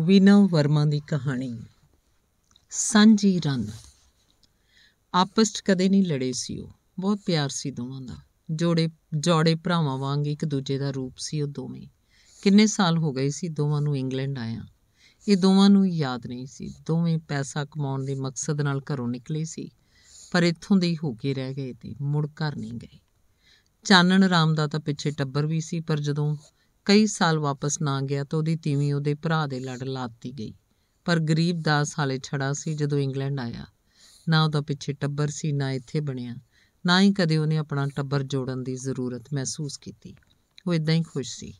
ਵਿਨਵ ਵਰਮਾ ਦੀ ਕਹਾਣੀ ਸਾਂਝੀ ਰੰਨ ਆਪਸ ਵਿੱਚ ਕਦੇ ਨਹੀਂ ਲੜੇ ਸੀ ਉਹ ਬਹੁਤ ਪਿਆਰ ਸੀ ਦੋਵਾਂ ਦਾ ਜੋੜੇ ਜੋੜੇ ਭਰਾਵਾਂ ਵਾਂਗ ਇੱਕ ਦੂਜੇ ਦਾ ਰੂਪ ਸੀ ਉਹ ਦੋਵੇਂ ਕਿੰਨੇ ਸਾਲ ਹੋ ਗਏ ਸੀ ਦੋਵਾਂ ਨੂੰ ਇੰਗਲੈਂਡ ਆਇਆ ਇਹ ਦੋਵਾਂ ਨੂੰ ਯਾਦ ਨਹੀਂ ਸੀ ਦੋਵੇਂ ਪੈਸਾ ਕਮਾਉਣ ਦੇ ਮਕਸਦ ਨਾਲ ਘਰੋਂ ਨਿਕਲੇ ਸੀ ਪਰ ਇੱਥੋਂ ਦੇ ਹੀ ਹੋ ਕੇ ਰਹਿ ਗਏ ਤੇ ਮੁੜ ਘਰ ਨਹੀਂ ਗਏ ਚਾਨਣ ਰਾਮ ਦਾ ਤਾਂ ਪਿੱਛੇ ਟੱਬਰ ਵੀ ਸੀ ਪਰ ਜਦੋਂ ਕਈ ਸਾਲ ਵਾਪਸ ਨਾ ਗਿਆ ਤਾਂ ਉਹਦੀ ਤੀਵੀਂ ਉਹਦੇ ਭਰਾ ਦੇ ਲੜ ਲਾਤੀ ਗਈ ਪਰ ਗਰੀਬ ਦਾਸ ਹਾਲੇ ਛੜਾ ਸੀ ਜਦੋਂ ਇੰਗਲੈਂਡ ਆਇਆ ਨਾ ਉਹਦਾ ਪਿੱਛੇ ਟੱਬਰ ਸੀ ਨਾ ਇੱਥੇ ਬਣਿਆ ਨਾ ਹੀ ਕਦੇ ਉਹਨੇ ਆਪਣਾ ਟੱਬਰ ਜੋੜਨ ਦੀ ਜ਼ਰੂਰਤ ਮਹਿਸੂਸ ਕੀਤੀ ਉਹ ਇਦਾਂ ਹੀ ਖੁਸ਼ ਸੀ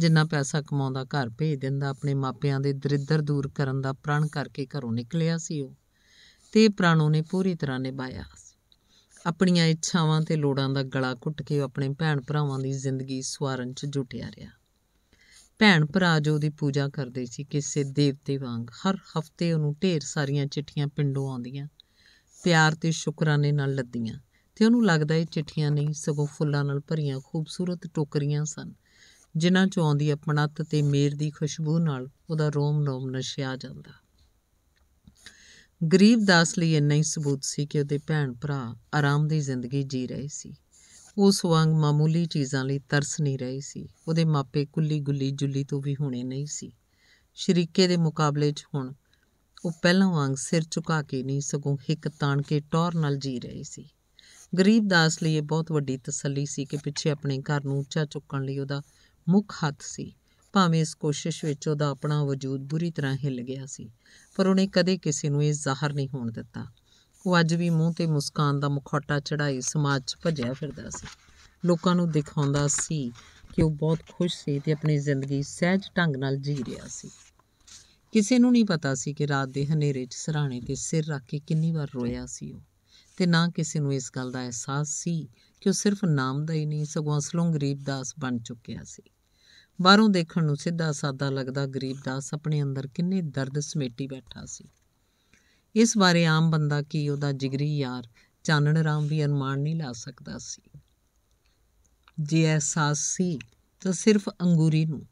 ਜਿੰਨਾ ਪੈਸਾ ਕਮਾਉਂਦਾ ਘਰ ਭੇਜ ਦਿੰਦਾ ਆਪਣੇ ਮਾਪਿਆਂ ਦੇ ਦਰਿੱਦਰ ਦੂਰ ਕਰਨ ਦਾ ਪ੍ਰਣ ਕਰਕੇ ਘਰੋਂ ਨਿਕਲਿਆ ਸੀ ਉਹ ਤੇ ਪ੍ਰਾਣੋਂ ਪ੍ਰਣ ਉਹਨੇ ਪੂਰੀ ਤਰ੍ਹਾਂ ਨਿਭਾਇਆ ਆਪਣੀਆਂ ਇੱਛਾਵਾਂ ਤੇ ਲੋੜਾਂ ਦਾ ਗਲਾ ਘੁੱਟ ਕੇ ਆਪਣੇ ਭੈਣ ਭਰਾਵਾਂ ਦੀ ਜ਼ਿੰਦਗੀ ਸਵਾਰਨ 'ਚ ਜੁਟਿਆ ਰਿਹਾ ਭੈਣ ਭਰਾ ਜੋ ਦੀ ਪੂਜਾ ਕਰਦੇ ਸੀ ਕਿਸੇ ਦੇਵਤੇ ਵਾਂਗ ਹਰ ਹਫਤੇ ਉਹਨੂੰ ਢੇਰ ਸਾਰੀਆਂ ਚਿੱਠੀਆਂ ਪਿੰਡੋਂ ਆਉਂਦੀਆਂ ਪਿਆਰ ਤੇ ਸ਼ੁਕਰਾਨੇ ਨਾਲ ਲੱਦੀਆਂ ਤੇ ਉਹਨੂੰ ਲੱਗਦਾ ਇਹ ਚਿੱਠੀਆਂ ਨਹੀਂ ਸਗੋਂ ਫੁੱਲਾਂ ਨਾਲ ਭਰੀਆਂ ਖੂਬਸੂਰਤ ਟੋਕਰੀਆਂ ਸਨ ਜਿਨ੍ਹਾਂ 'ਚੋਂ ਆਉਂਦੀ ਆਪਣਤ ਤੇ ਮੇਰ ਦੀ ਖੁਸ਼ਬੂ ਨਾਲ ਉਹਦਾ ਰੋਮ-ਰੋਮ ਨਸ਼ਿਆ ਜਾਂਦਾ ਗਰੀਬ ਦਾਸ ਲਈ ਇੰਨਾ ਹੀ ਸਬੂਤ ਸੀ ਕਿ ਉਹਦੇ ਭੈਣ ਭਰਾ ਆਰਾਮ ਦੀ ਜ਼ਿੰਦਗੀ ਜੀ ਰਹੇ ਸੀ ਉਸ ਵਾਂਗ ਮਾਮੂਲੀ ਚੀਜ਼ਾਂ ਲਈ ਤਰਸ ਨਹੀਂ ਰਹੇ ਸੀ ਉਹਦੇ ਮਾਪੇ ਕੁੱਲੀ ਗੁੱਲੀ ਜੁੱਲੀ ਤੋਂ ਵੀ ਹੋਣੇ ਨਹੀਂ ਸੀ ਸ਼ਰੀਕੇ ਦੇ ਮੁਕਾਬਲੇ 'ਚ ਹੁਣ ਉਹ ਪਹਿਲਾਂ ਵਾਂਗ ਸਿਰ ਝੁਕਾ ਕੇ ਨਹੀਂ ਸਗੋਂ ਹਿੱਕ ਤਾਣ ਕੇ ਟੌਰ ਨਾਲ ਜੀ ਰਹੀ ਸੀ ਗਰੀਬ ਦਾਸ ਲਈ ਇਹ ਬਹੁਤ ਵੱਡੀ ਤਸੱਲੀ ਸੀ ਕਿ ਪਿੱਛੇ ਆਪਣੇ ਘਰ ਨੂੰ ਉੱਚਾ ਚੁੱਕਣ ਲਈ ਉਹਦਾ ਮੁੱਖ ਹੱਥ ਸੀ ਭਾਵੇਂ ਇਸ ਕੋਸ਼ਿਸ਼ ਵਿੱਚ ਉਹਦਾ ਆਪਣਾ ਵਜੂਦ ਬੁਰੀ ਤਰ੍ਹਾਂ ਹਿੱਲ ਗਿਆ ਸੀ ਪਰ ਉਹਨੇ ਕਦੇ ਕਿਸੇ ਨੂੰ ਇਹ ਜ਼ਾਹਰ ਨਹੀਂ ਹੋਣ ਦਿੱਤਾ ਉਹ ਅੱਜ ਵੀ ਮੂੰਹ ਤੇ ਮੁਸਕਾਨ ਦਾ ਮੁਖੌਟਾ ਚੜਾਈ ਸਮਾਜ 'ਚ ਭੱਜਿਆ ਫਿਰਦਾ ਸੀ ਲੋਕਾਂ ਨੂੰ ਦਿਖਾਉਂਦਾ ਸੀ ਕਿ ਉਹ ਬਹੁਤ ਖੁਸ਼ ਸੀ ਤੇ ਆਪਣੀ ਜ਼ਿੰਦਗੀ ਸਹਿਜ ਢੰਗ ਨਾਲ ਜੀ ਰਿਹਾ ਸੀ ਕਿਸੇ ਨੂੰ ਨਹੀਂ ਪਤਾ ਸੀ ਕਿ ਰਾਤ ਦੇ ਹਨੇਰੇ 'ਚ ਸਰਾਣੇ ਤੇ ਸਿਰ ਰੱਖ ਕੇ ਕਿੰਨੀ ਵਾਰ ਰੋਇਆ ਸੀ ਉਹ ਤੇ ਨਾ ਕਿਸੇ ਨੂੰ ਇਸ ਗੱਲ ਦਾ ਅਹਿਸਾਸ ਸੀ ਕਿ ਉਹ ਸਿਰਫ ਨਾਮ ਦਾ ਹੀ ਨਹੀਂ ਸਗੋਂ ਅਸਲੋਂ ਗਰੀਬ ਦਾਸ ਬਣ ਚੁੱਕਿਆ ਸੀ ਬਾਹਰੋਂ ਦੇਖਣ ਨੂੰ ਸਿੱਧਾ ਸਾਦਾ ਲੱਗਦਾ ਗਰੀਬ ਦਾਸ ਆਪਣੇ ਅੰਦਰ ਕਿੰਨੇ ਦਰਦ ਸਮੇਟੀ ਬੈਠਾ ਸੀ ਇਸ ਬਾਰੇ ਆਮ ਬੰਦਾ ਕੀ ਉਹਦਾ ਜਿਗਰੀ ਯਾਰ ਚਾਨਣ ਰਾਮ ਵੀ ਅਨਮਾਨ ਨਹੀਂ ਲਾ ਸਕਦਾ ਸੀ ਜੇ ਅਹਿਸਾਸ ਸੀ ਤਾਂ ਸਿਰਫ ਅੰਗੂਰੀ ਨੂੰ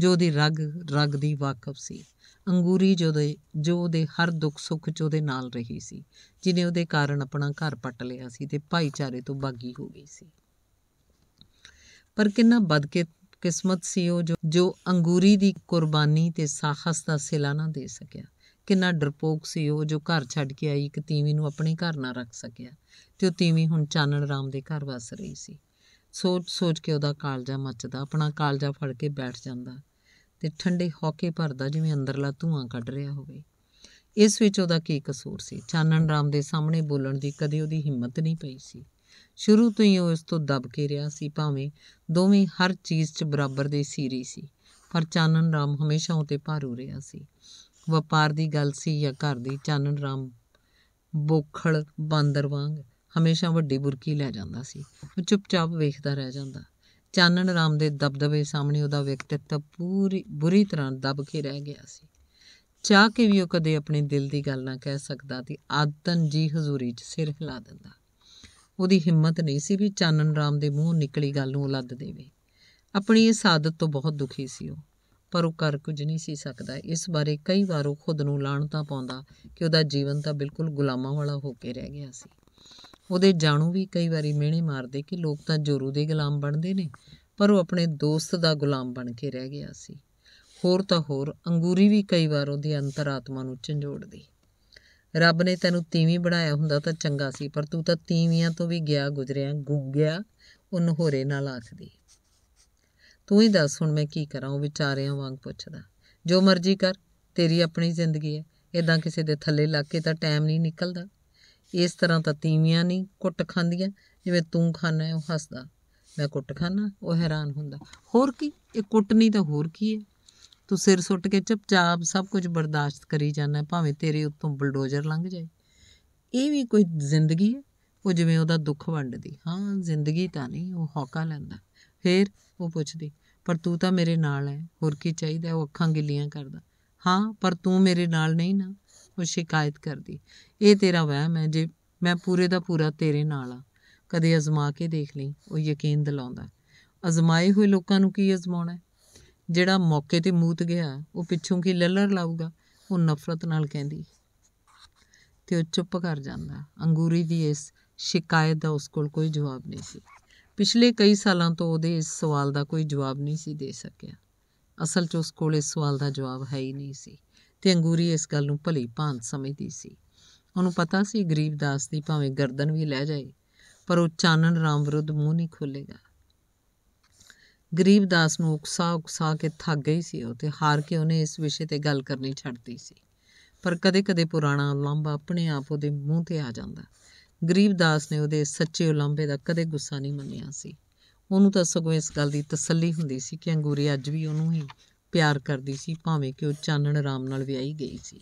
ਜੋ ਉਹਦੀ ਰਗ ਰਗ ਦੀ ਵਾਕਫ ਸੀ ਅੰਗੂਰੀ ਜੋ ਦੇ ਜੋ ਉਹਦੇ ਹਰ ਦੁੱਖ ਸੁੱਖ 'ਚ ਉਹਦੇ ਨਾਲ ਰਹੀ ਸੀ ਜਿਨੇ ਉਹਦੇ ਕਾਰਨ ਆਪਣਾ ਘਰ ਪੱਟ ਲਿਆ ਸੀ ਤੇ ਭਾਈਚਾਰੇ ਤੋਂ ਬਾਗੀ ਹੋ ਗਈ ਸੀ ਪਰ ਕਿੰਨਾ ਬਦਕੇ ਕਿਸਮਤ ਸੀ ਉਹ ਜੋ ਜੋ ਅੰਗੂਰੀ ਦੀ ਕੁਰਬਾਨੀ ਤੇ ਸਾਹਸ ਦਾ ਸਿਲਾ ਨਾ ਦੇ ਸਕਿਆ ਕਿੰਨਾ ਡਰਪੋਕ ਸੀ ਉਹ ਜੋ ਘਰ ਛੱਡ ਕੇ ਆਈ ਇੱਕ ਤੀਵੀ ਨੂੰ ਆਪਣੇ ਘਰ ਨਾ ਰੱਖ ਸਕਿਆ ਤੇ ਉਹ ਤੀਵੀ ਹੁਣ ਚਾਨਣ ਰਾਮ ਦੇ ਘਰ ਵਸ ਰਹੀ ਸੀ ਸੋਚ ਸੋਚ ਕੇ ਉਹਦਾ ਕਾਲਜਾ ਮੱਚਦਾ ਆਪਣਾ ਕਾਲਜਾ ਫੜ ਕੇ ਬੈਠ ਜਾਂਦਾ ਤੇ ਠੰਡੇ ਹੌਕੇ ਭਰਦਾ ਜਿਵੇਂ ਅੰਦਰਲਾ ਧੂਆਂ ਕੱਢ ਰਿਹਾ ਹੋਵੇ ਇਸ ਵਿੱਚ ਉਹਦਾ ਕੀ ਕਸੂਰ ਸੀ ਚਾਨਣ ਰਾਮ ਦੇ ਸਾਹਮਣੇ ਬੋਲਣ ਦੀ ਕਦੇ ਉਹਦੀ ਹਿੰਮਤ ਨਹੀਂ ਪਈ ਸੀ ਸ਼ੁਰੂ ਤੋਂ ਹੀ ਉਹ ਇਸ ਤੋਂ ਦਬ ਕੇ ਰਿਹਾ ਸੀ ਭਾਵੇਂ ਦੋਵੇਂ ਹਰ ਚੀਜ਼ 'ਚ ਬਰਾਬਰ ਦੇ ਸੀਰੀ ਸੀ ਪਰ ਚਾਨਣ ਰਾਮ ਹਮੇਸ਼ਾ ਉਤੇ ਭਾਰੂ ਰਿਹਾ ਸੀ ਵਪਾਰ ਦੀ ਗੱਲ ਸੀ ਜਾਂ ਘਰ ਦੀ ਚਾਨਣ ਰਾਮ ਬੋਖਲ ਬਾਂਦਰ ਵਾਂਗ ਹਮੇਸ਼ਾ ਵੱਡੀ ਬੁਰਕੀ ਲੈ ਜਾਂਦਾ ਸੀ ਉਹ ਚੁੱਪਚਾਪ ਵੇਖਦਾ ਰਹਿ ਜਾਂਦਾ ਚਾਨਣ ਰਾਮ ਦੇ ਦਬਦਬੇ ਸਾਹਮਣੇ ਉਹਦਾ ਵਿਅਕਤੀਤਵ ਪੂਰੀ ਬੁਰੀ ਤਰ੍ਹਾਂ ਦਬ ਕੇ ਰਹਿ ਗਿਆ ਸੀ ਚਾਹ ਕੇ ਵੀ ਉਹ ਕਦੇ ਆਪਣੇ ਦਿਲ ਦੀ ਗੱਲ ਨਾ ਕਹਿ ਸਕਦਾ ਤੇ ਆਦਤਨ ਜੀ ਹਜ਼ੂਰੀ 'ਚ ਸਿਰ ਹਿਲਾ ਦਿੰਦਾ ਉਹਦੀ ਹਿੰਮਤ ਨਹੀਂ ਸੀ ਵੀ ਚਾਨਣ ਰਾਮ ਦੇ ਮੂੰਹ ਨਿਕਲੀ ਗੱਲ ਨੂੰ ਉਲੱਦ ਦੇਵੇ ਆਪਣੀ ਇਸ ਆਦਤ ਤੋਂ ਬਹੁਤ ਦੁਖੀ ਸੀ ਉਹ ਪਰ ਉਹ ਕਰ ਕੁਝ ਨਹੀਂ ਸੀ ਸਕਦਾ ਇਸ ਬਾਰੇ ਕਈ ਵਾਰ ਉਹ ਖੁਦ ਨੂੰ ਲਾਣਤਾ ਪਾਉਂਦਾ ਕਿ ਉਹਦਾ ਜੀਵਨ ਤਾਂ ਬਿਲਕੁਲ ਗੁਲਾਮਾਂ ਵਾਲਾ ਹੋ ਕੇ ਰਹਿ ਗਿਆ ਸੀ ਉਹਦੇ ਜਾਣੂ ਵੀ ਕਈ ਵਾਰੀ ਮਿਹਣੇ ਮਾਰਦੇ ਕਿ ਲੋਕ ਤਾਂ ਜੋਰੂ ਦੇ ਗੁਲਾਮ ਬਣਦੇ ਨੇ ਪਰ ਉਹ ਆਪਣੇ ਦੋਸਤ ਦਾ ਗੁਲਾਮ ਬਣ ਕੇ ਰਹਿ ਗਿਆ ਸੀ ਹੋਰ ਤਾਂ ਹੋਰ ਅੰਗੂਰੀ ਵੀ ਕਈ ਵਾਰ ਉਹਦੀ ਅੰਤਰਾਤਮਾ ਨੂੰ ਝੰਜੋੜਦੀ ਰੱਬ ਨੇ ਤੈਨੂੰ ਤੀਵੀਂ ਬਣਾਇਆ ਹੁੰਦਾ ਤਾਂ ਚੰਗਾ ਸੀ ਪਰ ਤੂੰ ਤਾਂ ਤੀਵੀਆਂ ਤੋਂ ਵੀ ਗਿਆ ਗੁਜ਼ਰਿਆ ਗੁੱਗਿਆ ਉਹ ਨਹੋਰੇ ਨਾਲ ਆਖਦੀ ਤੂੰ ਹੀ ਦੱਸ ਹੁਣ ਮੈਂ ਕੀ ਕਰਾਂ ਉਹ ਵਿਚਾਰਿਆਂ ਵਾਂਗ ਪੁੱਛਦਾ ਜੋ ਮਰਜ਼ੀ ਕਰ ਤੇਰੀ ਆਪਣੀ ਜ਼ਿੰਦਗੀ ਹੈ ਇਦਾਂ ਕਿਸੇ ਦੇ ਥੱਲੇ ਲੱਗ ਕੇ ਤਾਂ ਟਾਈਮ ਨਹੀਂ ਨਿਕਲਦਾ ਇਸ ਤਰ੍ਹਾਂ ਤਾਂ ਤੀਵੀਆਂ ਨਹੀਂ ਕੁੱਟ ਖਾਂਦੀਆਂ ਜਿਵੇਂ ਤੂੰ ਖਾਣਾ ਉਹ ਹੱਸਦਾ ਮੈਂ ਕੁੱਟ ਖਾਣਾ ਉਹ ਹੈਰਾਨ ਹੁੰਦਾ ਹੋਰ ਕੀ ਇਹ ਕੁੱਟਣੀ ਤਾਂ ਹੋਰ ਕੀ ਹੈ ਤੂੰ ਸਿਰ ਸੁੱਟ ਕੇ ਚੁੱਪਚਾਪ ਸਭ ਕੁਝ ਬਰਦਾਸ਼ਤ ਕਰੀ ਜਾਂਦਾ ਭਾਵੇਂ ਤੇਰੇ ਉੱਤੋਂ ਬਲਡੋਜ਼ਰ ਲੰਘ ਜਾਏ ਇਹ ਵੀ ਕੋਈ ਜ਼ਿੰਦਗੀ ਹੈ ਉਹ ਜਿਵੇਂ ਉਹਦਾ ਦੁੱਖ ਵੰਡਦੀ ਹਾਂ ਜ਼ਿੰਦਗੀ ਤਾਂ ਨਹੀਂ ਉਹ ਹੌਕਾ ਲੈਂਦਾ ਫੇਰ ਉਹ ਪੁੱਛਦੀ ਪਰ ਤੂੰ ਤਾਂ ਮੇਰੇ ਨਾਲ ਹੈ ਹੋਰ ਕੀ ਚਾਹੀਦਾ ਉਹ ਅੱਖਾਂ ਗਿੱਲੀਆਂ ਕਰਦਾ ਹਾਂ ਪਰ ਤੂੰ ਮੇਰੇ ਨਾਲ ਨਹੀਂ ਨਾ ਉਹ ਸ਼ਿਕਾਇਤ ਕਰਦੀ ਇਹ ਤੇਰਾ ਵਹਿਮ ਹੈ ਜੇ ਮੈਂ ਪੂਰੇ ਦਾ ਪੂਰਾ ਤੇਰੇ ਨਾਲ ਆ ਕਦੇ ਅਜ਼ਮਾ ਕੇ ਦੇਖ ਲਈ ਉਹ ਯਕੀਨ ਦਿਲਾਉਂਦਾ ਅਜ਼ਮਾਏ ਹੋਏ ਲੋਕਾਂ ਨੂੰ ਕੀ ਅਜ਼ਮਾਉਣਾ ਜਿਹੜਾ ਮੌਕੇ ਤੇ ਮੂਤ ਗਿਆ ਉਹ ਪਿੱਛੋਂ ਕੀ ਲੱਲਰ ਲਾਊਗਾ ਉਹ ਨਫ਼ਰਤ ਨਾਲ ਕਹਿੰਦੀ ਤੇ ਉਹ ਚੁੱਪ ਕਰ ਜਾਂਦਾ ਅੰਗੂਰੀ ਦੀ ਇਸ ਸ਼ਿਕਾਇਤ ਦਾ ਉਸ ਕੋਲ ਕੋਈ ਜਵਾਬ ਨਹੀਂ ਸੀ ਪਿਛਲੇ ਕਈ ਸਾਲਾਂ ਤੋਂ ਉਹਦੇ ਇਸ ਸਵਾਲ ਦਾ ਕੋਈ ਜਵਾਬ ਨਹੀਂ ਸੀ ਦੇ ਸਕਿਆ ਅਸਲ 'ਚ ਉਸ ਕੋਲ ਇਸ ਸਵਾਲ ਦਾ ਜਵਾਬ ਹੈ ਹੀ ਨਹੀਂ ਸੀ ਤੇ ਅੰਗੂਰੀ ਇਸ ਗੱਲ ਨੂੰ ਭਲੀ ਭਾਂਤ ਸਮਝਦੀ ਸੀ ਉਹਨੂੰ ਪਤਾ ਸੀ ਗਰੀਬ ਦਾਸ ਦੀ ਭਾਵੇਂ ਗਰਦਨ ਵੀ ਲੈ ਜਾਏ ਪਰ ਉਹ ਚਾਨਣ ਰਾਮ ਵਿਰੁੱਧ ਮੂੰਹ ਨਹੀਂ ਖੋਲੇਗਾ ਗਰੀਬਦਾਸ ਨੂੰ ਉਕਸਾ ਉਕਸਾ ਕੇ ਥੱਕ ਗਈ ਸੀ ਉਹ ਤੇ ਹਾਰ ਕੇ ਉਹਨੇ ਇਸ ਵਿਸ਼ੇ ਤੇ ਗੱਲ ਕਰਨੀ ਛੱਡਤੀ ਸੀ ਪਰ ਕਦੇ-ਕਦੇ ਪੁਰਾਣਾ ਉਲੰਭਾ ਆਪਣੇ ਆਪ ਉਹਦੇ ਮੂੰਹ ਤੇ ਆ ਜਾਂਦਾ ਗਰੀਬਦਾਸ ਨੇ ਉਹਦੇ ਸੱਚੇ ਉਲੰਭੇ ਦਾ ਕਦੇ ਗੁੱਸਾ ਨਹੀਂ ਮੰਨਿਆ ਸੀ ਉਹਨੂੰ ਤਾਂ ਸਗੋਂ ਇਸ ਗੱਲ ਦੀ ਤਸੱਲੀ ਹੁੰਦੀ ਸੀ ਕਿ ਅੰਗੂਰੀ ਅੱਜ ਵੀ ਉਹਨੂੰ ਹੀ ਪਿਆਰ ਕਰਦੀ ਸੀ ਭਾਵੇਂ ਕਿ ਉਹ ਚਾਨਣ ਰਾਮ ਨਾਲ ਵਿਆਹੀ ਗਈ ਸੀ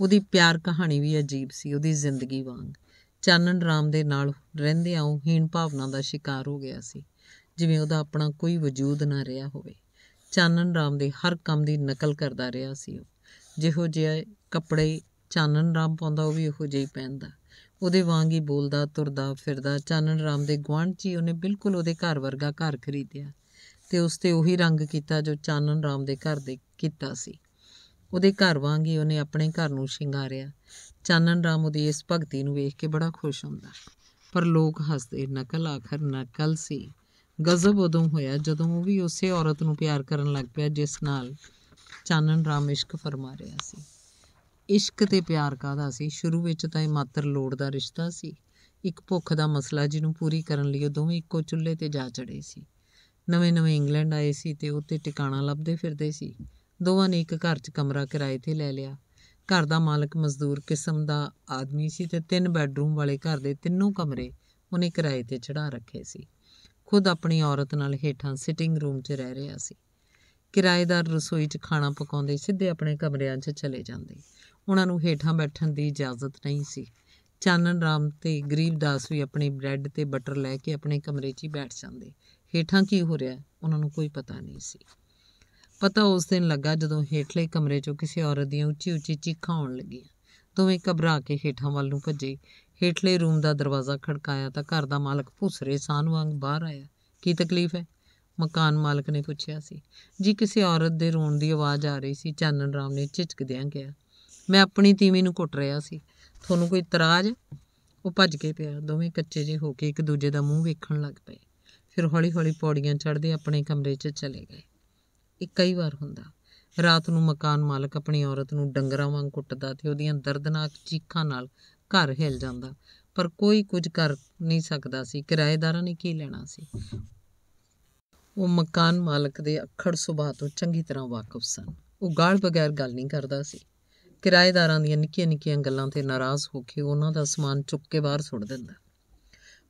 ਉਹਦੀ ਪਿਆਰ ਕਹਾਣੀ ਵੀ ਅਜੀਬ ਸੀ ਉਹਦੀ ਜ਼ਿੰਦਗੀ ਵਾਂਗ ਚਾਨਣ ਰਾਮ ਦੇ ਨਾਲ ਰਹਿੰਦਿਆਂ ਉਹ ਹੀਣ ਭਾਵਨਾ ਦਾ ਸ਼ਿਕਾਰ ਹੋ ਗਿਆ ਸੀ ਜਿਵੇਂ ਉਹਦਾ ਆਪਣਾ ਕੋਈ ਵਜੂਦ ਨਾ ਰਿਹਾ ਹੋਵੇ ਚਾਨਣ ਰਾਮ ਦੇ ਹਰ ਕੰਮ ਦੀ ਨਕਲ ਕਰਦਾ ਰਿਹਾ ਸੀ ਉਹ ਜਿਹੋ ਜਿਹੇ ਕੱਪੜੇ ਚਾਨਣ ਰਾਮ ਪਾਉਂਦਾ ਉਹ ਵੀ ਉਹੋ ਜਿਹੇ ਪਹਿਨਦਾ ਉਹਦੇ ਵਾਂਗ ਹੀ ਬੋਲਦਾ ਤੁਰਦਾ ਫਿਰਦਾ ਚਾਨਣ ਰਾਮ ਦੇ ਗਵਾਂਢ 'ਚ ਹੀ ਉਹਨੇ ਬਿਲਕੁਲ ਉਹਦੇ ਘਰ ਵਰਗਾ ਘਰ ਖਰੀਦਿਆ ਤੇ ਉਸ ਤੇ ਉਹੀ ਰੰਗ ਕੀਤਾ ਜੋ ਚਾਨਣ ਰਾਮ ਦੇ ਘਰ ਦੇ ਕੀਤਾ ਸੀ ਉਹਦੇ ਘਰ ਵਾਂਗ ਹੀ ਉਹਨੇ ਆਪਣੇ ਘਰ ਨੂੰ ਸ਼ਿੰਗਾਰਿਆ ਚਾਨਣ ਰਾਮ ਉਹਦੀ ਇਸ ਭਗਤੀ ਨੂੰ ਵੇਖ ਕੇ ਬੜਾ ਖੁਸ਼ ਹੁੰਦਾ ਪਰ ਲੋਕ ਹੱਸਦੇ ਨਕਲ ਆਖਰ ਨਕਲ ਸੀ ਗਜ਼ਬ ਉਦੋਂ ਹੋਇਆ ਜਦੋਂ ਉਹ ਵੀ ਉਸੇ ਔਰਤ ਨੂੰ ਪਿਆਰ ਕਰਨ ਲੱਗ ਪਿਆ ਜਿਸ ਨਾਲ ਚਾਨਣ ਰਾਮ ਇਸ਼ਕ ਫਰਮਾ ਰਿਹਾ ਸੀ ਇਸ਼ਕ ਤੇ ਪਿਆਰ ਕਾਦਾ ਸੀ ਸ਼ੁਰੂ ਵਿੱਚ ਤਾਂ ਇਹ ਮਾਤਰ ਲੋੜ ਦਾ ਰਿਸ਼ਤਾ ਸੀ ਇੱਕ ਭੁੱਖ ਦਾ ਮਸਲਾ ਜਿਹਨੂੰ ਪੂਰੀ ਕਰਨ ਲਈ ਉਹ ਦੋਵੇਂ ਇੱਕੋ ਚੁੱਲ੍ਹੇ ਤੇ ਜਾ ਚੜੇ ਸੀ ਨਵੇਂ-ਨਵੇਂ ਇੰਗਲੈਂਡ ਆਏ ਸੀ ਤੇ ਉੱਥੇ ਟਿਕਾਣਾ ਲੱਭਦੇ ਫਿਰਦੇ ਸੀ ਦੋਵਾਂ ਨੇ ਇੱਕ ਘਰ 'ਚ ਕਮਰਾ ਕਿਰਾਏ ਤੇ ਲੈ ਲਿਆ ਘਰ ਦਾ ਮਾਲਕ ਮਜ਼ਦੂਰ ਕਿਸਮ ਦਾ ਆਦਮੀ ਸੀ ਤੇ ਤਿੰਨ ਬੈੱਡਰੂਮ ਵਾਲੇ ਘਰ ਦੇ ਤਿੰਨੋਂ ਕਮਰੇ ਉਹਨੇ ਕਿਰਾਏ ਤੇ ਚੜਾ ਰੱਖੇ ਸੀ ਖੁਦ ਆਪਣੀ ਔਰਤ ਨਾਲ ਹੇਠਾਂ ਸਿਟਿੰਗ ਰੂਮ 'ਚ ਰਹਿ ਰਿਹਾ ਸੀ ਕਿਰਾਏਦਾਰ ਰਸੋਈ 'ਚ ਖਾਣਾ ਪਕਾਉਂਦੇ ਸਿੱਧੇ ਆਪਣੇ ਕਮਰਿਆਂ 'ਚ ਚਲੇ ਜਾਂਦੇ ਉਹਨਾਂ ਨੂੰ ਹੇਠਾਂ ਬੈਠਣ ਦੀ ਇਜਾਜ਼ਤ ਨਹੀਂ ਸੀ ਚਾਨਣ ਰਾਮ ਤੇ ਗਰੀਬਦਾਸ ਵੀ ਆਪਣੀ ਬ੍ਰੈਡ ਤੇ ਬਟਰ ਲੈ ਕੇ ਆਪਣੇ ਕਮਰੇ 'ਚ ਹੀ ਬੈਠ ਜਾਂਦੇ ਹੇਠਾਂ ਕੀ ਹੋ ਰਿਹਾ ਉਹਨਾਂ ਨੂੰ ਕੋਈ ਪਤਾ ਨਹੀਂ ਸੀ ਪਤਾ ਉਸ ਦਿਨ ਲੱਗਾ ਜਦੋਂ ਹੇਠਲੇ ਕਮਰੇ 'ਚੋਂ ਕਿਸੇ ਔਰਤ ਦੀਆਂ ਉੱਚੀ ਉੱਚੀ ਚੀਖਾਂ ਆਉਣ ਲੱਗੀਆਂ ਦੋਵੇਂ ਘਬਰਾ ਕੇ ਹੇਠਾਂ ਵੱਲ ਨੂੰ ਭੱਜੇ ਹੇਠਲੇ ਰੂਮ ਦਾ ਦਰਵਾਜ਼ਾ ਖੜਕਾਇਆ ਤਾਂ ਘਰ ਦਾ ਮਾਲਕ ਭੁਸਰੇ ਸਾਨ ਵਾਂਗ ਬਾਹਰ ਆਇਆ ਕੀ ਤਕਲੀਫ ਹੈ ਮਕਾਨ ਮਾਲਕ ਨੇ ਪੁੱਛਿਆ ਸੀ ਜੀ ਕਿਸੇ ਔਰਤ ਦੇ ਰੋਣ ਦੀ ਆਵਾਜ਼ ਆ ਰਹੀ ਸੀ ਚਾਨਣ ਰਾਮ ਨੇ ਝਿਜਕਦਿਆਂ ਕਿਹਾ ਮੈਂ ਆਪਣੀ ਤੀਵੀਂ ਨੂੰ ਕੁੱਟ ਰਿਹਾ ਸੀ ਤੁਹਾਨੂੰ ਕੋਈ ਇਤਰਾਜ਼ ਉਹ ਭੱਜ ਕੇ ਪਿਆ ਦੋਵੇਂ ਕੱਚੇ ਜੇ ਹੋ ਕੇ ਇੱਕ ਦੂਜੇ ਦਾ ਮੂੰਹ ਵੇਖਣ ਲੱਗ ਪਏ ਫਿਰ ਹੌਲੀ-ਹੌਲੀ ਪੌੜੀਆਂ ਚੜ੍ਹਦੇ ਆਪਣੇ ਕਮਰੇ 'ਚ ਚਲੇ ਗਏ ਇਹ ਕਈ ਵਾਰ ਹੁੰਦਾ ਰਾਤ ਨੂੰ ਮਕਾਨ ਮਾਲਕ ਆਪਣੀ ਔਰਤ ਨੂੰ ਡੰਗਰਾਂ ਵਾਂਗ ਕੁੱਟਦਾ ਤੇ ਉਹਦੀਆਂ ਦਰਦਨਾਕ ਚੀਖਾਂ ਨਾਲ ਘਰ ਹਿੱਲ ਜਾਂਦਾ ਪਰ ਕੋਈ ਕੁਝ ਕਰ ਨਹੀਂ ਸਕਦਾ ਸੀ ਕਿਰਾਏਦਾਰਾਂ ਨੇ ਕੀ ਲੈਣਾ ਸੀ ਉਹ ਮਕਾਨ ਮਾਲਕ ਦੇ ਅਖੜ ਸੁਭਾਅ ਤੋਂ ਚੰਗੀ ਤਰ੍ਹਾਂ ਵਾਕਿਫ ਸਨ ਉਹ ਗਾਲ ਬਗੈਰ ਗੱਲ ਨਹੀਂ ਕਰਦਾ ਸੀ ਕਿਰਾਏਦਾਰਾਂ ਦੀਆਂ ਨਿੱਕੀਆਂ-ਨਿੱਕੀਆਂ ਗੱਲਾਂ ਤੇ ਨਾਰਾਜ਼ ਹੋ ਕੇ ਉਹਨਾਂ ਦਾ ਸਮਾਨ ਚੁੱਕ ਕੇ ਬਾਹਰ ਸੁੱਟ ਦਿੰਦਾ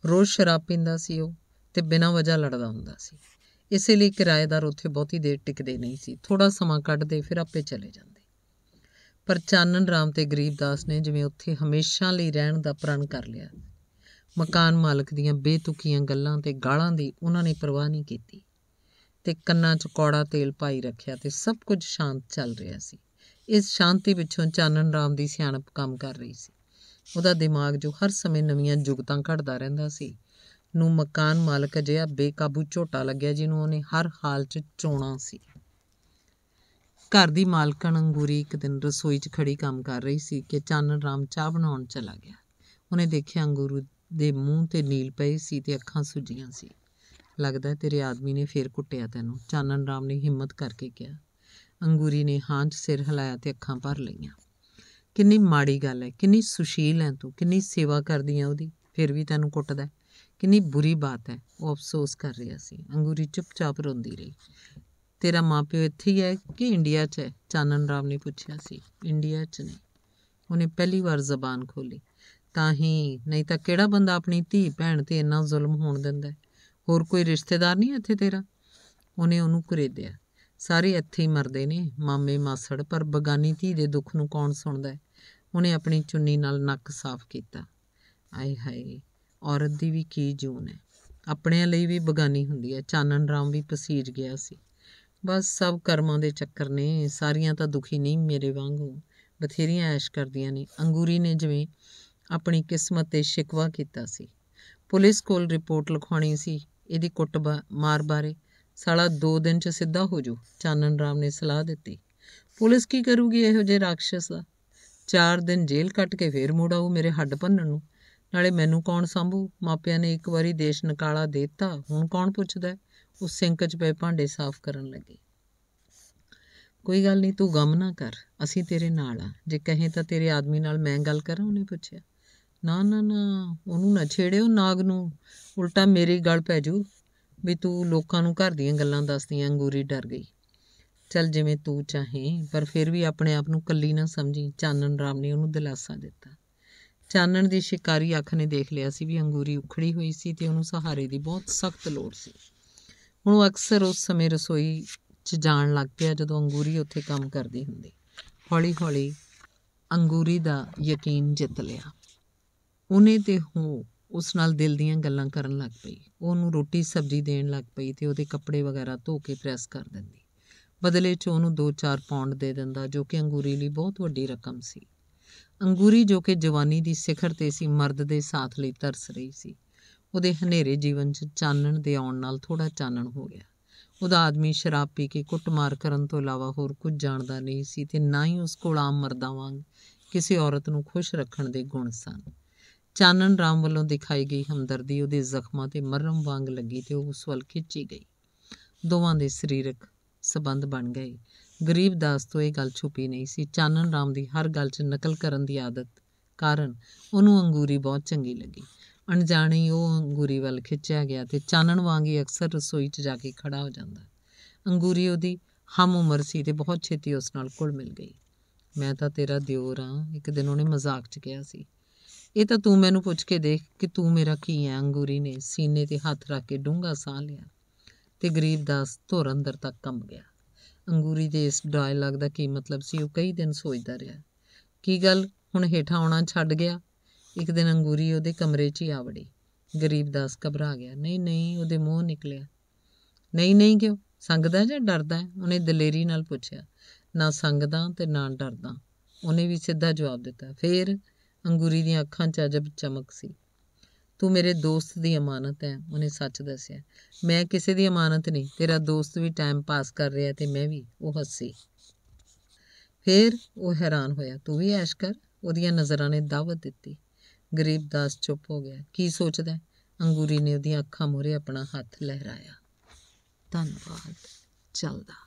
ਰੋਜ਼ ਸ਼ਰਾਬ ਪੀਂਦਾ ਸੀ ਉਹ ਤੇ ਬਿਨਾਂ ਵਜ੍ਹਾ ਲੜਦਾ ਹੁੰਦਾ ਸੀ ਇਸੇ ਲਈ ਕਿਰਾਏਦਾਰ ਉੱਥੇ ਬਹੁਤੀ ਦੇਰ ਟਿਕਦੇ ਨਹੀਂ ਸੀ ਥੋੜਾ ਸਮਾਂ ਕੱਢਦੇ ਫਿਰ ਆਪੇ ਚਲੇ ਜਾਂਦੇ ਪਰ ਚਾਨਣ ਰਾਮ ਤੇ ਗਰੀਬਦਾਸ ਨੇ ਜਿਵੇਂ ਉੱਥੇ ਹਮੇਸ਼ਾ ਲਈ ਰਹਿਣ ਦਾ ਪ੍ਰਣ ਕਰ ਲਿਆ ਮਕਾਨ ਮਾਲਕ ਦੀਆਂ ਬੇਤੁਕੀਆਂ ਗੱਲਾਂ ਤੇ ਗਾਲਾਂ ਦੀ ਉਹਨਾਂ ਨੇ ਪਰਵਾਹ ਨਹੀਂ ਕੀਤੀ ਤੇ ਕੰਨਾਂ 'ਚ ਕੌੜਾ ਤੇਲ ਪਾਈ ਰੱਖਿਆ ਤੇ ਸਭ ਕੁਝ ਸ਼ਾਂਤ ਚੱਲ ਰਿਹਾ ਸੀ ਇਸ ਸ਼ਾਂਤੀ ਵਿੱਚੋਂ ਚਾਨਣ ਰਾਮ ਦੀ ਸਿਆਣਪ ਕੰਮ ਕਰ ਰਹੀ ਸੀ ਉਹਦਾ ਦਿਮਾਗ ਜੋ ਹਰ ਸਮੇਂ ਨਵੀਆਂ ਜੁਗਤਾਂ ਘੜਦਾ ਰਹਿੰਦਾ ਸੀ ਨੂੰ ਮਕਾਨ ਮਾਲਕ ਅਜਿਹਾ ਬੇਕਾਬੂ ਝੋਟਾ ਲੱਗਿਆ ਜਿਹਨੂੰ ਉਹਨੇ ਹਰ ਹਾਲ 'ਚ ਚੋਣਾ ਸੀ ਘਰ ਦੀ ਮਾਲਕਣ ਅੰਗੂਰੀ ਇੱਕ ਦਿਨ ਰਸੋਈ 'ਚ ਖੜੀ ਕੰਮ ਕਰ ਰਹੀ ਸੀ ਕਿ ਚਾਨਣ ਰਾਮ ਚਾਹ ਬਣਾਉਣ ਚਲਾ ਗਿਆ ਉਹਨੇ ਦੇਖਿਆ ਅੰਗੂਰੂ ਦੇ ਮੂੰਹ ਤੇ ਨੀਲ ਪਈ ਸੀ ਤੇ ਅੱਖਾਂ ਸੁਜੀਆਂ ਸੀ ਲੱਗਦਾ ਤੇਰੇ ਆਦਮੀ ਨੇ ਫੇਰ ਕੁੱਟਿਆ ਤੈਨੂੰ ਚਾਨਣ ਰਾਮ ਨੇ ਹਿੰਮਤ ਕਰਕੇ ਕਿਹਾ ਅੰਗੂਰੀ ਨੇ ਹਾਂ 'ਚ ਸਿਰ ਹਿਲਾਇਆ ਤੇ ਅੱਖਾਂ ਭਰ ਲਈਆਂ ਕਿੰਨੀ ਮਾੜੀ ਗੱਲ ਹੈ ਕਿੰਨੀ ਸੁਸ਼ੀਲ ਹੈ ਤੂੰ ਕਿੰਨੀ ਸੇਵਾ ਕਰਦੀ ਆ ਉਹਦੀ ਫਿਰ ਵੀ ਤੈਨੂੰ ਕੁੱਟਦਾ ਕਿੰਨੀ ਬੁਰੀ ਬਾਤ ਹੈ ਉਹ ਅਫਸੋਸ ਕਰ ਰਿਹਾ ਸੀ ਅੰਗੂਰੀ ਚੁੱਪਚਾਪ ਰੋਂਦੀ ਰਹੀ ਤੇਰਾ ਮਾਪਿਓ ਇੱਥੇ ਹੀ ਹੈ ਕਿ ਇੰਡੀਆ 'ਚ ਹੈ ਚਾਨਣ ਰਾਮ ਨੇ ਪੁੱਛਿਆ ਸੀ ਇੰਡੀਆ 'ਚ ਨਹੀਂ ਉਹਨੇ ਪਹਿਲੀ ਵਾਰ ਜ਼ਬਾਨ ਖੋਲੀ ਤਾਂ ਹੀ ਨਹੀਂ ਤਾਂ ਕਿਹੜਾ ਬੰਦਾ ਆਪਣੀ ਧੀ ਭੈਣ ਤੇ ਇੰਨਾ ਜ਼ੁਲਮ ਹੋਣ ਦਿੰਦਾ ਹੈ ਹੋਰ ਕੋਈ ਰਿਸ਼ਤੇਦਾਰ ਨਹੀਂ ਇੱਥੇ ਤੇਰਾ ਉਹਨੇ ਉਹਨੂੰ ਘਰੇਦਿਆ ਸਾਰੇ ਇੱਥੇ ਹੀ ਮਰਦੇ ਨੇ ਮਾਮੇ ਮਾਸੜ ਪਰ ਬਗਾਨੀ ਧੀ ਦੇ ਦੁੱਖ ਨੂੰ ਕੌਣ ਸੁਣਦਾ ਹੈ ਉਹਨੇ ਆਪਣੀ ਚੁੰਨੀ ਨਾਲ ਨੱਕ ਸਾਫ਼ ਕੀਤਾ ਆਏ ਹਾਏ ਔਰਤ ਦੀ ਵੀ ਕੀ ਜੂਨ ਹੈ ਆਪਣੇ ਲਈ ਵੀ ਬਗਾਨੀ ਹੁੰਦੀ ਹੈ ਚਾਨਣ ਰਾਮ ਵੀ ਪਸੀਜ ਗਿਆ ਸੀ ਬਸ ਸਭ ਕਰਮਾਂ ਦੇ ਚੱਕਰ ਨੇ ਸਾਰੀਆਂ ਤਾਂ ਦੁਖੀ ਨਹੀਂ ਮੇਰੇ ਵਾਂਗੂ ਬਥੇਰੀਆਂ ਐਸ਼ ਕਰਦੀਆਂ ਨੇ ਅੰਗੂਰੀ ਨੇ ਜਿਵੇਂ ਆਪਣੀ ਕਿਸਮਤ ਤੇ ਸ਼ਿਕਵਾ ਕੀਤਾ ਸੀ ਪੁਲਿਸ ਕੋਲ ਰਿਪੋਰਟ ਲਿਖਵਾਉਣੀ ਸੀ ਇਹਦੀ ਕੁੱਟ ਮਾਰ ਬਾਰੇ ਸਾਲਾ 2 ਦਿਨ ਚ ਸਿੱਧਾ ਹੋ ਜੂ ਚਾਨਣ ਰਾਮ ਨੇ ਸਲਾਹ ਦਿੱਤੀ ਪੁਲਿਸ ਕੀ ਕਰੂਗੀ ਇਹੋ ਜੇ ਰਾਖਸ਼ਸ ਦਾ 4 ਦਿਨ ਜੇਲ੍ਹ ਕੱਟ ਕੇ ਫੇਰ ਮੋੜਾਉ ਮੇਰੇ ਹੱਡ ਭੰਨਣ ਨੂੰ ਨਾਲੇ ਮੈਨੂੰ ਕੌਣ ਸੰਭੂ ਮਾਪਿਆਂ ਨੇ ਇੱਕ ਵਾਰੀ ਦੇਸ਼ ਨਿਕਾਲਾ ਦਿੱਤਾ ਹੁਣ ਕੌਣ ਪੁੱਛਦਾ ਉਹ ਸਿੰਕ 'ਚ ਪਏ ਭਾਂਡੇ ਸਾਫ਼ ਕਰਨ ਲੱਗੀ ਕੋਈ ਗੱਲ ਨਹੀਂ ਤੂੰ ਗਮ ਨਾ ਕਰ ਅਸੀਂ ਤੇਰੇ ਨਾਲ ਆ ਜੇ ਕਹੇ ਤਾਂ ਤੇਰੇ ਆਦਮੀ ਨਾਲ ਮੈਂ ਗੱਲ ਕਰਾਂ ਉਹਨੇ ਪੁੱਛਿਆ ਨਾ ਨਾ ਨਾ ਉਹਨੂੰ ਨਾ ਛੇੜਿਓ ਨਾਗ ਨੂੰ ਉਲਟਾ ਮੇਰੀ ਗੱਲ ਪੈ ਜੂ ਵੀ ਤੂੰ ਲੋਕਾਂ ਨੂੰ ਘਰ ਦੀਆਂ ਗੱਲਾਂ ਦੱਸਦੀਆਂ ਅੰਗੂਰੀ ਡਰ ਗਈ ਚੱਲ ਜਿਵੇਂ ਤੂੰ ਚਾਹੇ ਪਰ ਫਿਰ ਵੀ ਆਪਣੇ ਆਪ ਨੂੰ ਕੱਲੀ ਨਾ ਸਮਝੀ ਚਾਨਣ ਰਾਮ ਨੇ ਉਹਨੂੰ ਦਿਲਾਸਾ ਦਿੱਤਾ ਚਾਨਣ ਦੀ ਸ਼ਿਕਾਰੀ ਅੱਖ ਨੇ ਦੇਖ ਲਿਆ ਸੀ ਵੀ ਅੰਗੂਰੀ ਉਖੜੀ ਹੋਈ ਸੀ ਤੇ ਉਹਨੂੰ ਸਹਾਰੇ ਦੀ ਬਹੁਤ ਸਖਤ ਲੋੜ ਸੀ ਹੁਣ ਉਹ ਅਕਸਰ ਉਸ ਸਮੇਂ ਰਸੋਈ 'ਚ ਜਾਣ ਲੱਗ ਪਿਆ ਜਦੋਂ ਅੰਗੂਰੀ ਉੱਥੇ ਕੰਮ ਕਰਦੀ ਹੁੰਦੀ ਹੌਲੀ ਹੌਲੀ ਅੰਗੂਰੀ ਦਾ ਯਕੀਨ ਜਿੱਤ ਲਿਆ ਉਹਨੇ ਤੇ ਹੋ ਉਸ ਨਾਲ ਦਿਲ ਦੀਆਂ ਗੱਲਾਂ ਕਰਨ ਲੱਗ ਪਈ ਉਹਨੂੰ ਰੋਟੀ ਸਬਜ਼ੀ ਦੇਣ ਲੱਗ ਪਈ ਤੇ ਉਹਦੇ ਕੱਪੜੇ ਵਗੈਰਾ ਧੋ ਕੇ ਪ੍ਰੈਸ ਕਰ ਦਿੰਦੀ ਬਦਲੇ 'ਚ ਉਹਨੂੰ 2-4 ਪਾਉਂਡ ਦੇ ਦਿੰਦਾ ਜੋ ਕਿ ਅੰਗੂਰੀ ਲਈ ਬਹੁਤ ਵੱਡੀ ਰਕਮ ਸੀ ਅੰਗੂਰੀ ਜੋ ਕਿ ਜਵਾਨੀ ਦੀ ਸਿਖਰ ਤੇ ਸੀ ਮਰਦ ਦੇ ਸਾਥ ਲਈ ਤਰਸ ਰਹੀ ਸੀ ਉਹਦੇ ਹਨੇਰੇ ਜੀਵਨ 'ਚ ਚਾਨਣ ਦੇ ਆਉਣ ਨਾਲ ਥੋੜਾ ਚਾਨਣ ਹੋ ਗਿਆ ਉਹਦਾ ਆਦਮੀ ਸ਼ਰਾਬ ਪੀ ਕੇ ਕੁੱਟਮਾਰ ਕਰਨ ਤੋਂ ਇਲਾਵਾ ਹੋਰ ਕੁਝ ਜਾਣਦਾ ਨਹੀਂ ਸੀ ਤੇ ਨਾ ਹੀ ਉਸ ਕੋਲ ਆਮ ਮਰਦਾਂ ਵਾਂਗ ਕਿਸੇ ਔਰਤ ਨੂੰ ਖੁਸ਼ ਰੱਖਣ ਦੇ ਗੁਣ ਸਨ ਚਾਨਣ ਰਾਮ ਵੱਲੋਂ ਦਿਖਾਈ ਗਈ ਹਮਦਰਦੀ ਉਹਦੇ ਜ਼ਖਮਾਂ ਤੇ ਮਰਮ ਵਾਂਗ ਲੱਗੀ ਤੇ ਉਹ ਉਸ ਵੱਲ ਖਿੱਚੀ ਗਈ ਦੋਵਾਂ ਦੇ ਸਰੀਰਕ ਸਬੰਧ ਬਣ ਗਏ ਗਰੀਬ ਦਾਸ ਤੋਂ ਇਹ ਗੱਲ ਛੁਪੀ ਨਹੀਂ ਸੀ ਚਾਨਣ ਰਾਮ ਦੀ ਹਰ ਗੱਲ 'ਚ ਨਕਲ ਕਰਨ ਦੀ ਆਦਤ ਕਾਰਨ ਉਹਨੂੰ ਅੰਗੂਰੀ ਬਹੁਤ ਚੰਗੀ ਲੱਗੀ ਅਣਜਾਣੇ ਉਹ ਅੰਗੂਰੀ ਵੱਲ ਖਿੱਚਿਆ ਗਿਆ ਤੇ ਚਾਨਣ ਵਾਂਗ ਹੀ ਅਕਸਰ ਰਸੋਈ 'ਚ ਜਾ ਕੇ ਖੜਾ ਹੋ ਜਾਂਦਾ ਅੰਗੂਰੀ ਉਹਦੀ ਹਮ ਉਮਰ ਸੀ ਤੇ ਬਹੁਤ ਛੇਤੀ ਉਸ ਨਾਲ ਕੁਲ ਮਿਲ ਗਈ ਮੈਂ ਤਾਂ ਤੇਰਾ ਦਿਓਰ ਆ ਇੱਕ ਦਿਨ ਉਹਨੇ ਮਜ਼ਾਕ 'ਚ ਕਿਹਾ ਸੀ ਇਹ ਤਾਂ ਤੂੰ ਮੈਨੂੰ ਪੁੱਛ ਕੇ ਦੇਖ ਕਿ ਤੂੰ ਮੇਰਾ ਕੀ ਹੈ ਅੰਗੂਰੀ ਨੇ ਸੀਨੇ ਤੇ ਹੱਥ ਰੱਖ ਕੇ ਡੂੰਘਾ ਸਾਹ ਲਿਆ ਤੇ ਗਰੀਬ ਦਾਸ ਧੁਰ ਅੰਦਰ ਤੱਕ ਕੰਬ ਗਿਆ ਅੰਗੂਰੀ ਦੇ ਇਸ ਡਾਇਲੌਗ ਦਾ ਕੀ ਮਤਲਬ ਸੀ ਉਹ ਕਈ ਦਿਨ ਸੋਚਦਾ ਰਿਹਾ ਕੀ ਗੱਲ ਹੁਣ ਹੀਠਾ ਆਉਣਾ ਛੱਡ ਗਿਆ ਇੱਕ ਦਿਨ ਅੰਗੂਰੀ ਉਹਦੇ ਕਮਰੇ 'ਚ ਹੀ ਆ ਵੜੀ ਗਰੀਬ ਦਾਸ ਘਬਰਾ ਗਿਆ ਨਹੀਂ ਨਹੀਂ ਉਹਦੇ ਮੂੰਹ ਨਿਕਲਿਆ ਨਹੀਂ ਨਹੀਂ ਕਿਉਂ ਸੰਗਦਾ ਜਾਂ ਡਰਦਾ ਉਹਨੇ ਦਲੇਰੀ ਨਾਲ ਪੁੱਛਿਆ ਨਾ ਸੰਗਦਾ ਤੇ ਨਾ ਡਰਦਾ ਉਹਨੇ ਵੀ ਸਿੱਧਾ ਜਵਾਬ ਦਿੱਤਾ ਫੇਰ ਅੰਗੂਰੀ ਦੀਆਂ ਅੱਖਾਂ 'ਚ ਅਜਬ ਚਮਕ ਸੀ ਤੂੰ ਮੇਰੇ ਦੋਸਤ ਦੀ ਅਮਾਨਤ ਹੈ ਉਹਨੇ ਸੱਚ ਦੱਸਿਆ ਮੈਂ ਕਿਸੇ ਦੀ ਅਮਾਨਤ ਨਹੀਂ ਤੇਰਾ ਦੋਸਤ ਵੀ ਟਾਈਮ ਪਾਸ ਕਰ ਰਿਹਾ ਤੇ ਮੈਂ ਵੀ ਉਹ ਹੱਸੀ ਫੇਰ ਉਹ ਹੈਰਾਨ ਹੋਇਆ ਤੂੰ ਵੀ ਐਸ਼ ਕਰ ਉਹਦੀਆਂ ਨਜ਼ਰਾਂ ਨੇ ਦਾਵਤ ਦਿੱਤੀ ਗਰੀਬ ਦਾਸ ਚੁੱਪ ਹੋ ਗਿਆ ਕੀ ਸੋਚਦਾ ਅੰਗੂਰੀ ਨੇ ਉਹਦੀਆਂ ਅੱਖਾਂ ਮੋਰੇ ਆਪਣਾ ਹੱਥ ਲਹਿਰਾਇਆ ਧੰਨਵਾਦ ਚੱਲਦਾ